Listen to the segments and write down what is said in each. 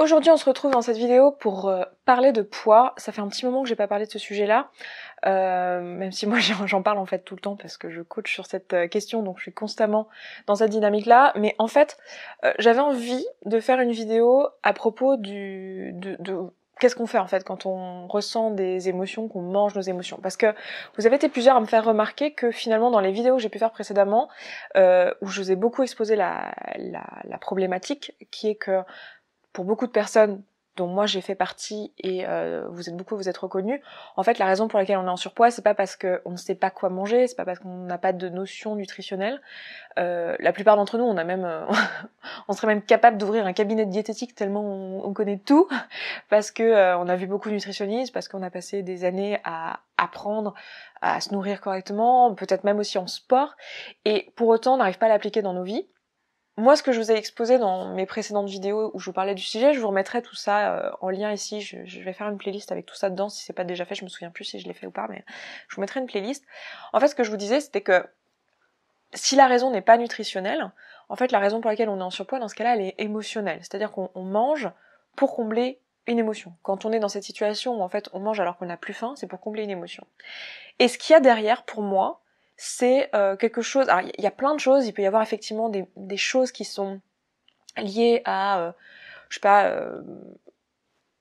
Aujourd'hui, on se retrouve dans cette vidéo pour euh, parler de poids. Ça fait un petit moment que j'ai pas parlé de ce sujet-là, euh, même si moi j'en parle en fait tout le temps parce que je coach sur cette euh, question, donc je suis constamment dans cette dynamique-là. Mais en fait, j'avais envie de faire une vidéo à propos du de, qu'est-ce qu'on fait en fait quand on ressent des émotions, qu'on mange nos émotions Parce que vous avez été plusieurs à me faire remarquer que finalement dans les vidéos que j'ai pu faire précédemment, où je vous ai beaucoup exposé la, la problématique, qui est que pour beaucoup de personnes dont moi j'ai fait partie et euh, vous êtes beaucoup, vous êtes reconnus. En fait, la raison pour laquelle on est en surpoids, c'est pas parce qu'on ne sait pas quoi manger, c'est pas parce qu'on n'a pas de notion nutritionnelle. Euh, la plupart d'entre nous, on a même, euh, on serait même capable d'ouvrir un cabinet diététique tellement on, connaît tout, parce que on a vu beaucoup de nutritionnistes, parce qu'on a passé des années à apprendre à se nourrir correctement, peut-être même aussi en sport, et pour autant, on n'arrive pas à l'appliquer dans nos vies. Moi, ce que je vous ai exposé dans mes précédentes vidéos où je vous parlais du sujet, je vous remettrai tout ça euh, en lien ici. Je, vais faire une playlist avec tout ça dedans. Si c'est pas déjà fait, je me souviens plus si je l'ai fait ou pas, mais je vous mettrai une playlist. En fait, ce que je vous disais, c'était que si la raison n'est pas nutritionnelle, en fait, la raison pour laquelle on est en surpoids, dans ce cas-là, elle est émotionnelle. C'est-à-dire qu'on mange pour combler une émotion. Quand on est dans cette situation où en fait on mange alors qu'on n'a plus faim, c'est pour combler une émotion. Et ce qu'il y a derrière, pour moi, c'est euh, quelque chose. Alors il y a plein de choses. Il peut y avoir effectivement des, des choses qui sont liées à, euh, je sais pas, euh,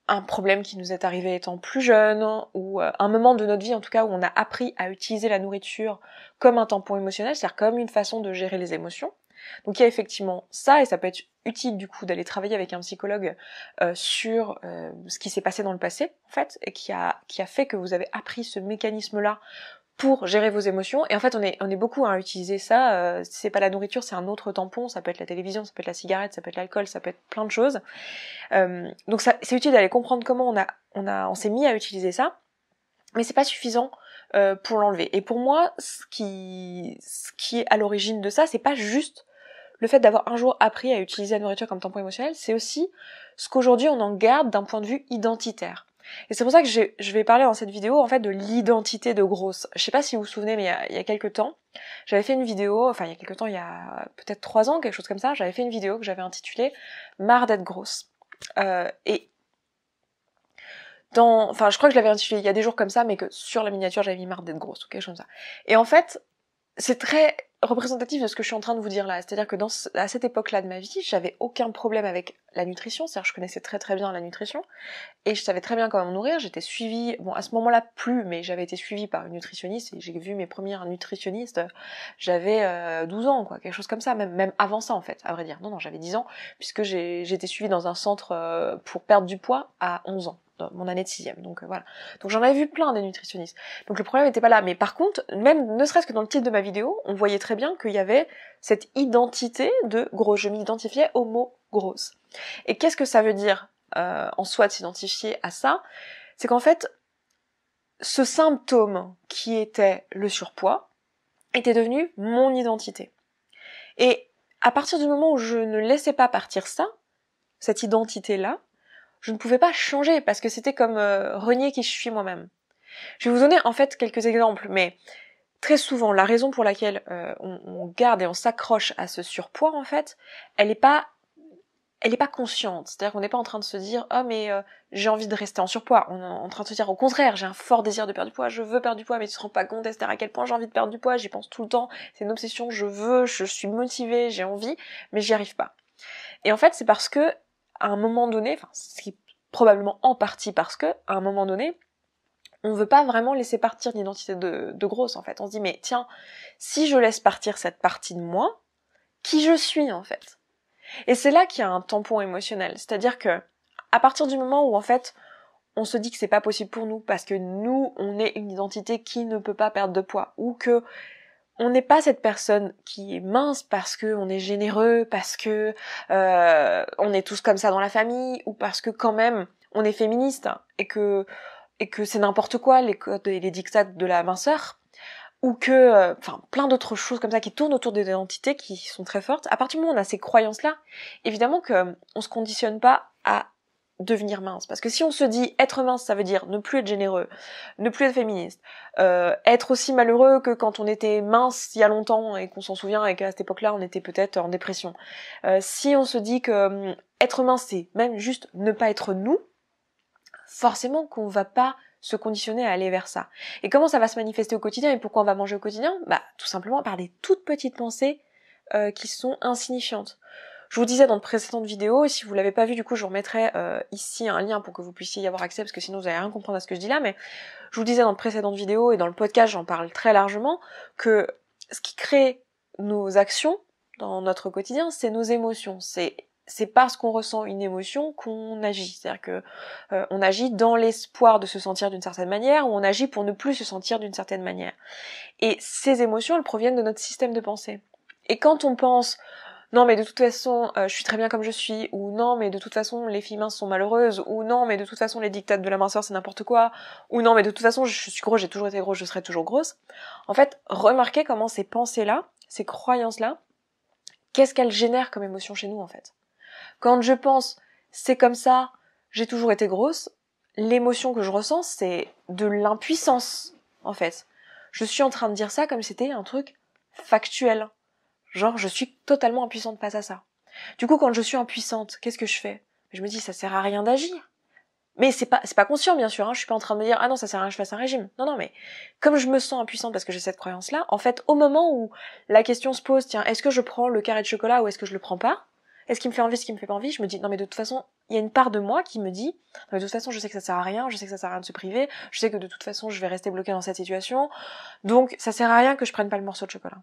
un problème qui nous est arrivé étant plus jeune hein, ou un moment de notre vie en tout cas où on a appris à utiliser la nourriture comme un tampon émotionnel, c'est-à-dire comme une façon de gérer les émotions. Donc il y a effectivement ça, et ça peut être utile du coup d'aller travailler avec un psychologue sur ce qui s'est passé dans le passé, en fait, et qui a, qui a fait que vous avez appris ce mécanisme-là pour gérer vos émotions. Et en fait, on est, on est beaucoup à utiliser ça. Euh, c'est pas la nourriture, c'est un autre tampon. Ça peut être la télévision, ça peut être la cigarette, ça peut être l'alcool, ça peut être plein de choses. Euh, donc ça, c'est utile d'aller comprendre comment on a, on a, on s'est mis à utiliser ça. Mais c'est pas suffisant euh, pour l'enlever. Et pour moi, ce qui, ce qui est à l'origine de ça, c'est pas juste le fait d'avoir un jour appris à utiliser la nourriture comme tampon émotionnel, c'est aussi ce qu'aujourd'hui on en garde d'un point de vue identitaire. Et c'est pour ça que je vais parler dans cette vidéo en fait de l'identité de grosse. Je sais pas si vous vous souvenez, mais il y a, quelques temps, j'avais fait une vidéo, enfin il y a quelques temps, il y a peut-être trois ans, quelque chose comme ça, j'avais fait une vidéo que j'avais intitulée Marre d'être grosse. Euh, et dans, enfin je crois que je l'avais intitulée il y a des jours comme ça, mais que sur la miniature j'avais mis Marre d'être grosse ou quelque chose comme ça. Et en fait, c'est très représentatif de ce que je suis en train de vous dire là. C'est-à-dire que dans à cette époque-là de ma vie, j'avais aucun problème avec la nutrition. C'est-à-dire que je connaissais très très bien la nutrition et je savais très bien comment me nourrir. J'étais suivie, bon à ce moment-là plus, mais j'avais été suivie par une nutritionniste et j'ai vu mes premières nutritionnistes. J'avais 12 euh, ans, quoi, quelque chose comme ça, même, même avant ça en fait, à vrai dire. Non, non, j'avais 10 ans puisque j'ai été suivie dans un centre euh, pour perdre du poids à 11 ans dans mon année de sixième. Donc euh, voilà. Donc j'en avais vu plein des nutritionnistes. Donc le problème n'était pas là. Mais par contre, même ne serait-ce que dans le titre de ma vidéo, on voyait très très bien qu'il y avait cette identité de gros Je m'identifiais au mot grosse. Et qu'est-ce que ça veut dire euh, en soi de s'identifier à ça C'est qu'en fait, ce symptôme qui était le surpoids était devenu mon identité. Et à partir du moment où je ne laissais pas partir ça, cette identité-là, je ne pouvais pas changer parce que c'était comme euh, renier qui je suis moi-même. Je vais vous donner en fait quelques exemples, mais très souvent, la raison pour laquelle euh, on, garde et on s'accroche à ce surpoids, en fait, elle n'est pas elle n'est pas consciente, c'est-à-dire qu'on n'est pas en train de se dire oh mais euh, j'ai envie de rester en surpoids, on est en train de se dire au contraire j'ai un fort désir de perdre du poids, je veux perdre du poids, mais tu te rends pas compte à quel point j'ai envie de perdre du poids, j'y pense tout le temps, c'est une obsession, je veux, je suis motivée, j'ai envie, mais j'y arrive pas. Et en fait c'est parce que à un moment donné, enfin ce qui probablement en partie parce que à un moment donné on veut pas vraiment laisser partir l'identité de, de, grosse en fait. On se dit mais tiens, si je laisse partir cette partie de moi, qui je suis en fait Et c'est là qu'il y a un tampon émotionnel, c'est-à-dire que à partir du moment où en fait on se dit que c'est pas possible pour nous parce que nous on est une identité qui ne peut pas perdre de poids ou que on n'est pas cette personne qui est mince parce que on est généreux, parce que euh, on est tous comme ça dans la famille ou parce que quand même on est féministe hein, et que et que c'est n'importe quoi les codes et les dictats de la minceur, ou que, euh, enfin, plein d'autres choses comme ça qui tournent autour des identités qui sont très fortes. À partir du moment où on a ces croyances-là, évidemment que euh, on se conditionne pas à devenir mince. Parce que si on se dit être mince, ça veut dire ne plus être généreux, ne plus être féministe, euh, être aussi malheureux que quand on était mince il y a longtemps et qu'on s'en souvient et qu'à cette époque-là on était peut-être en dépression. si on se dit que être mince c'est même juste ne pas être nous, forcément qu'on va pas se conditionner à aller vers ça. Et comment ça va se manifester au quotidien et pourquoi on va manger au quotidien Bah tout simplement par des toutes petites pensées euh, qui sont insignifiantes. Je vous disais dans de précédentes vidéos, et si vous l'avez pas vu du coup je vous remettrai euh, ici un lien pour que vous puissiez y avoir accès parce que sinon vous allez rien comprendre à ce que je dis là, mais je vous disais dans de précédentes vidéos et dans le podcast j'en parle très largement que ce qui crée nos actions dans notre quotidien, c'est nos émotions, c'est c'est parce qu'on ressent une émotion qu'on agit. C'est-à-dire que euh, on agit dans l'espoir de se sentir d'une certaine manière ou on agit pour ne plus se sentir d'une certaine manière. Et ces émotions, elles proviennent de notre système de pensée. Et quand on pense non mais de toute façon euh, je suis très bien comme je suis ou non mais de toute façon les filles minces sont malheureuses ou non mais de toute façon les dictates de la minceur c'est n'importe quoi ou non mais de toute façon je suis grosse j'ai toujours été grosse je serai toujours grosse en fait remarquez comment ces pensées là ces croyances là qu'est-ce qu'elles génèrent comme émotion chez nous en fait quand je pense c'est comme ça, j'ai toujours été grosse, l'émotion que je ressens c'est de l'impuissance en fait. Je suis en train de dire ça comme si c'était un truc factuel. Genre je suis totalement impuissante face à ça. Du coup quand je suis impuissante, qu'est-ce que je fais Je me dis ça sert à rien d'agir. Mais c'est pas c'est pas conscient bien sûr, hein. je suis pas en train de me dire ah non ça sert à rien que je fasse un régime. Non non mais comme je me sens impuissante parce que j'ai cette croyance là, en fait au moment où la question se pose tiens est-ce que je prends le carré de chocolat ou est-ce que je le prends pas, est-ce qu'il me fait envie, est-ce qui me fait pas envie Je me dis, non mais de toute façon, il y a une part de moi qui me dit, non mais de toute façon, je sais que ça sert à rien, je sais que ça sert à rien de se priver, je sais que de toute façon, je vais rester bloquée dans cette situation, donc ça sert à rien que je prenne pas le morceau de chocolat.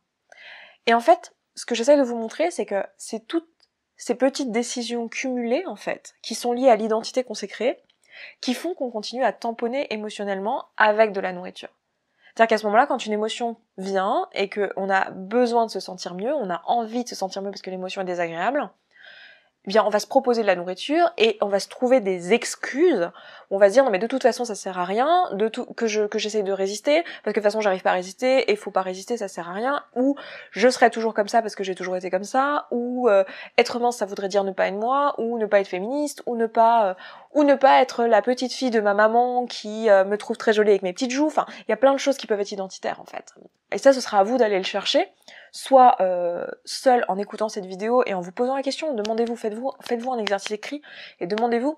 Et en fait, ce que j'essaie de vous montrer, c'est que c'est toutes ces petites décisions cumulées, en fait, qui sont liées à l'identité qu'on s'est créée, qui font qu'on continue à tamponner émotionnellement avec de la nourriture. C'est-à-dire qu'à ce moment-là, quand une émotion vient et qu'on a besoin de se sentir mieux, on a envie de se sentir mieux parce que l'émotion est désagréable, eh bien on va se proposer de la nourriture et on va se trouver des excuses. On va se dire non mais de toute façon ça sert à rien, de tout que je que j'essaye de résister parce que de toute façon j'arrive pas à résister et faut pas résister ça sert à rien ou je serai toujours comme ça parce que j'ai toujours été comme ça ou euh, être mince ça voudrait dire ne pas être moi ou ne pas être féministe ou ne pas euh, ou ne pas être la petite fille de ma maman qui euh, me trouve très jolie avec mes petites joues. Enfin, il y a plein de choses qui peuvent être identitaires en fait. Et ça, ce sera à vous d'aller le chercher, soit euh, seul en écoutant cette vidéo et en vous posant la question. Demandez-vous, faites-vous, faites-vous un exercice écrit et demandez-vous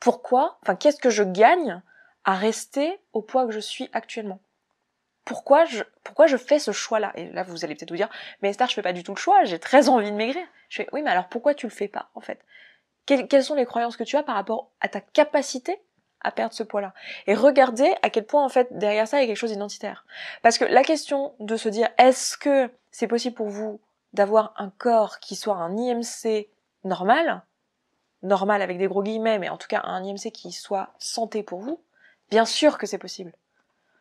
pourquoi, enfin, qu'est-ce que je gagne à rester au poids que je suis actuellement pourquoi je, pourquoi je fais ce choix-là Et là, vous allez peut-être vous dire, mais Esther, je fais pas du tout le choix, j'ai très envie de maigrir. Je fais, oui, mais alors pourquoi tu le fais pas, en fait quelles, sont les croyances que tu as par rapport à ta capacité à perdre ce poids-là. Et regardez à quel point, en fait, derrière ça, il y a quelque chose d'identitaire. Parce que la question de se dire, est-ce que c'est possible pour vous d'avoir un corps qui soit un IMC normal, normal avec des gros guillemets, mais en tout cas un IMC qui soit santé pour vous, bien sûr que c'est possible.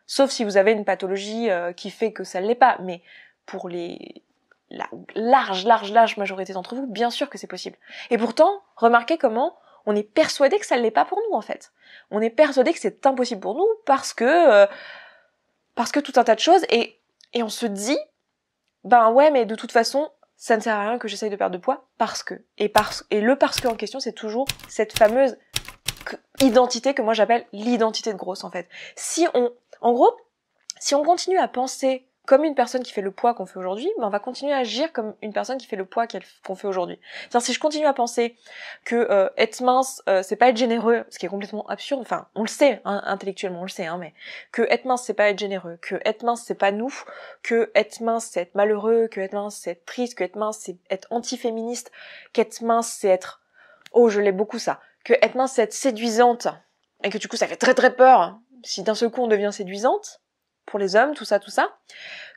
Sauf si vous avez une pathologie euh, qui fait que ça ne l'est pas, mais pour les la large, large, large majorité d'entre vous, bien sûr que c'est possible. Et pourtant, remarquez comment on est persuadé que ça ne l'est pas pour nous en fait. On est persuadé que c'est impossible pour nous parce que euh, parce que tout un tas de choses et et on se dit ben ouais mais de toute façon ça ne sert à rien que j'essaye de perdre de poids parce que et parce et le parce que en question c'est toujours cette fameuse identité que moi j'appelle l'identité de grosse en fait. Si on en gros si on continue à penser comme une personne qui fait le poids qu'on fait aujourd'hui, ben on va continuer à agir comme une personne qui fait le poids qu'on fait aujourd'hui. cest si je continue à penser que euh, être mince, euh, c'est pas être généreux, ce qui est complètement absurde. Enfin, on le sait hein, intellectuellement, on le sait, hein, mais que être mince, c'est pas être généreux, que être mince, c'est pas nous, que être mince, c'est être malheureux, que être mince, c'est être triste, que être mince, c'est être anti-féministe, qu'être mince, c'est être oh je l'ai beaucoup ça, que être mince, c'est être séduisante et que du coup ça fait très très peur hein, si d'un seul coup on devient séduisante pour les hommes, tout ça, tout ça,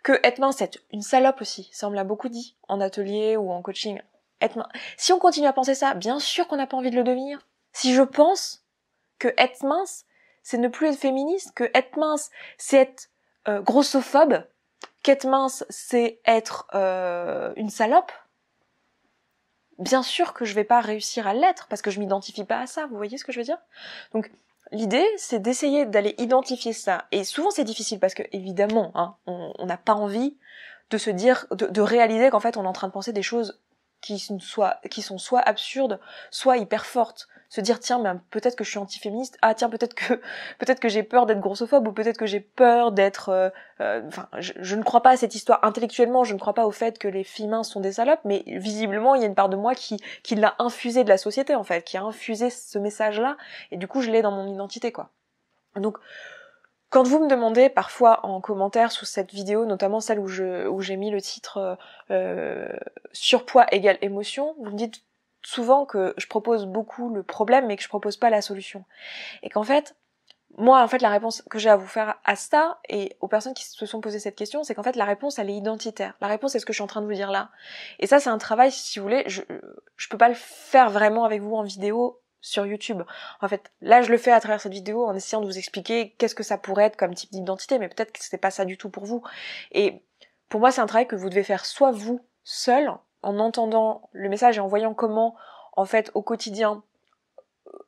que être mince, c'est une salope aussi. Ça, on me l'a beaucoup dit en atelier ou en coaching. Être Si on continue à penser ça, bien sûr qu'on n'a pas envie de le devenir. Si je pense que être mince, c'est ne plus être féministe, que être mince, c'est être euh, grossophobe, qu'être mince, c'est être euh, une salope, bien sûr que je vais pas réussir à l'être parce que je m'identifie pas à ça, vous voyez ce que je veux dire Donc l'idée, c'est d'essayer d'aller identifier ça. Et souvent, c'est difficile parce que, évidemment, hein, on n'a pas envie de se dire, de, réaliser qu'en fait, on est en train de penser des choses qui qui sont soit absurdes, soit hyper fortes se dire tiens mais peut-être que je suis antiféministe, ah tiens peut-être que peut-être que j'ai peur d'être grossophobe ou peut-être que j'ai peur d'être euh, euh, enfin je, ne crois pas à cette histoire intellectuellement, je ne crois pas au fait que les fémins sont des salopes mais visiblement il y a une part de moi qui qui l'a infusé de la société en fait, qui a infusé ce message là et du coup je l'ai dans mon identité quoi. Donc quand vous me demandez parfois en commentaire sous cette vidéo, notamment celle où je où j'ai mis le titre euh, surpoids égale émotion, vous me dites souvent que je propose beaucoup le problème mais que je propose pas la solution. Et qu'en fait, moi, en fait, la réponse que j'ai à vous faire à ça et aux personnes qui se sont posées cette question, c'est qu'en fait, la réponse, elle est identitaire. La réponse, c'est ce que je suis en train de vous dire là. Et ça, c'est un travail, si vous voulez, je, je peux pas le faire vraiment avec vous en vidéo sur YouTube. En fait, là, je le fais à travers cette vidéo en essayant de vous expliquer qu'est-ce que ça pourrait être comme type d'identité, mais peut-être que c'est pas ça du tout pour vous. Et pour moi, c'est un travail que vous devez faire soit vous seul, en entendant le message et en voyant comment, en fait, au quotidien,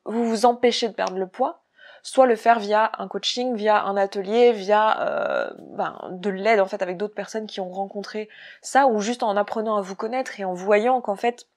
vous vous empêchez de perdre le poids, soit le faire via un coaching, via un atelier, via euh, ben, de l'aide en fait avec d'autres personnes qui ont rencontré ça, ou juste en apprenant à vous connaître et en voyant qu'en fait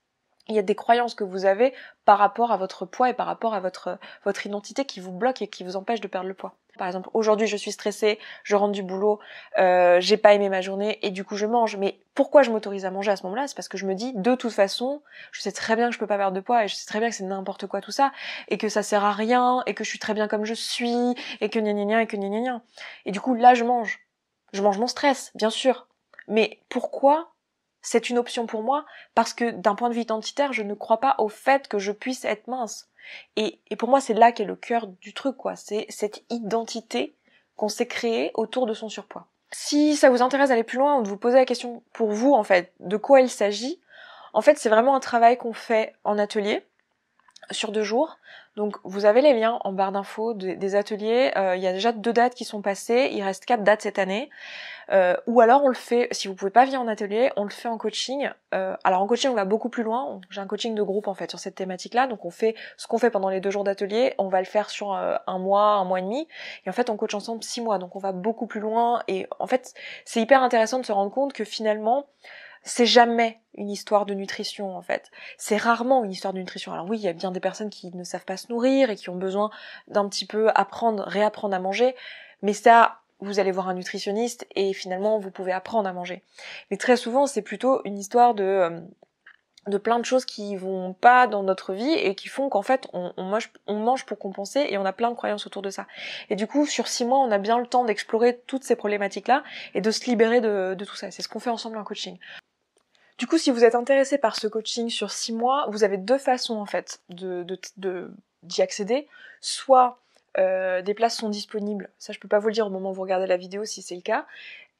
il y a des croyances que vous avez par rapport à votre poids et par rapport à votre votre identité qui vous bloque et qui vous empêchent de perdre le poids. Par exemple, aujourd'hui je suis stressée, je rentre du boulot, euh, j'ai pas aimé ma journée et du coup je mange. Mais pourquoi je m'autorise à manger à ce moment-là C'est parce que je me dis, de toute façon, je sais très bien que je peux pas perdre de poids et je sais très bien que c'est n'importe quoi tout ça et que ça sert à rien et que je suis très bien comme je suis et que gna gna gna et que ni gna Et du coup là je mange. Je mange mon stress, bien sûr. Mais pourquoi c'est une option pour moi parce que d'un point de vue identitaire, je ne crois pas au fait que je puisse être mince. Et, pour moi, c'est là qu'est le cœur du truc, quoi. C'est cette identité qu'on s'est créée autour de son surpoids. Si ça vous intéresse d'aller plus loin ou de vous poser la question pour vous, en fait, de quoi il s'agit, en fait, c'est vraiment un travail qu'on fait en atelier sur deux jours donc vous avez les liens en barre d'infos des ateliers. Euh, il y a déjà deux dates qui sont passées, il reste quatre dates cette année. Euh, ou alors on le fait, si vous pouvez pas venir en atelier, on le fait en coaching. Euh, alors en coaching on va beaucoup plus loin. J'ai un coaching de groupe en fait sur cette thématique-là. Donc on fait ce qu'on fait pendant les deux jours d'atelier, on va le faire sur un mois, un mois et demi. Et en fait on coach ensemble six mois. Donc on va beaucoup plus loin. Et en fait c'est hyper intéressant de se rendre compte que finalement c'est jamais une histoire de nutrition en fait. C'est rarement une histoire de nutrition. Alors oui, il y a bien des personnes qui ne savent pas se nourrir et qui ont besoin d'un petit peu apprendre, réapprendre à manger, mais ça, vous allez voir un nutritionniste et finalement vous pouvez apprendre à manger. Mais très souvent, c'est plutôt une histoire de euh, de plein de choses qui vont pas dans notre vie et qui font qu'en fait on, mange, pour compenser et on a plein de croyances autour de ça. Et du coup sur six mois on a bien le temps d'explorer toutes ces problématiques là et de se libérer de, de tout ça. C'est ce qu'on fait ensemble en coaching. Du coup, si vous êtes intéressé par ce coaching sur 6 mois, vous avez deux façons en fait de, d'y accéder. Soit euh, des places sont disponibles, ça je peux pas vous le dire au moment où vous regardez la vidéo si c'est le cas,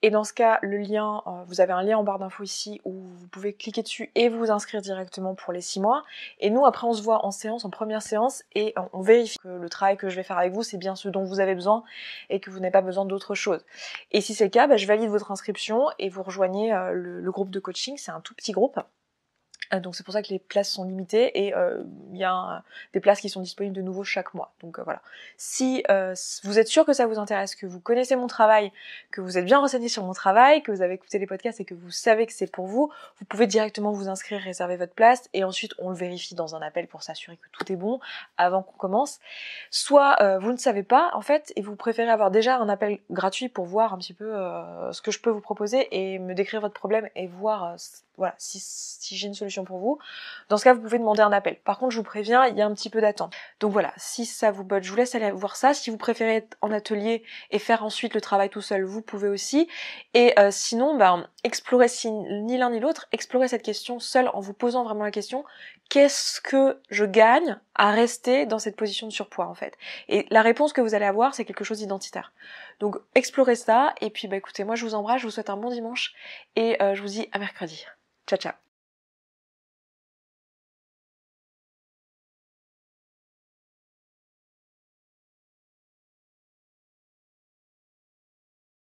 et dans ce cas, le lien, euh, vous avez un lien en barre d'infos ici où vous pouvez cliquer dessus et vous inscrire directement pour les six mois. Et nous, après, on se voit en séance, en première séance, et euh, on, vérifie que le travail que je vais faire avec vous, c'est bien ce dont vous avez besoin et que vous n'avez pas besoin d'autre chose. Et si c'est le cas, bah, je valide votre inscription et vous rejoignez euh, le groupe de coaching. C'est un tout petit groupe. Euh, donc c'est pour ça que les places sont limitées et euh, il y a des places qui sont disponibles de nouveau chaque mois. Donc euh, voilà. Si vous êtes sûr que ça vous intéresse, que vous connaissez mon travail, que vous êtes bien renseigné sur mon travail, que vous avez écouté les podcasts et que vous savez que c'est pour vous, vous pouvez directement vous inscrire, réserver votre place et ensuite on le vérifie dans un appel pour s'assurer que tout est bon avant qu'on commence. Soit vous ne savez pas en fait et vous préférez avoir déjà un appel gratuit pour voir un petit peu ce que je peux vous proposer et me décrire votre problème et voir voilà, si, j'ai une solution pour vous. Dans ce cas, vous pouvez demander un appel. Par contre, je vous préviens, il y a un petit peu d'attente. Donc voilà, si ça vous botte, je vous laisse aller voir ça. Si vous préférez être en atelier et faire ensuite le travail tout seul, vous pouvez aussi. Et euh, sinon, ben, explorez ni l'un ni l'autre, explorez cette question seule en vous posant vraiment la question, qu'est-ce que je gagne à rester dans cette position de surpoids en fait Et la réponse que vous allez avoir, c'est quelque chose d'identitaire. Donc explorez ça et puis bah écoutez, moi je vous embrasse, je vous souhaite un bon dimanche et euh, je vous dis à mercredi. Ciao ciao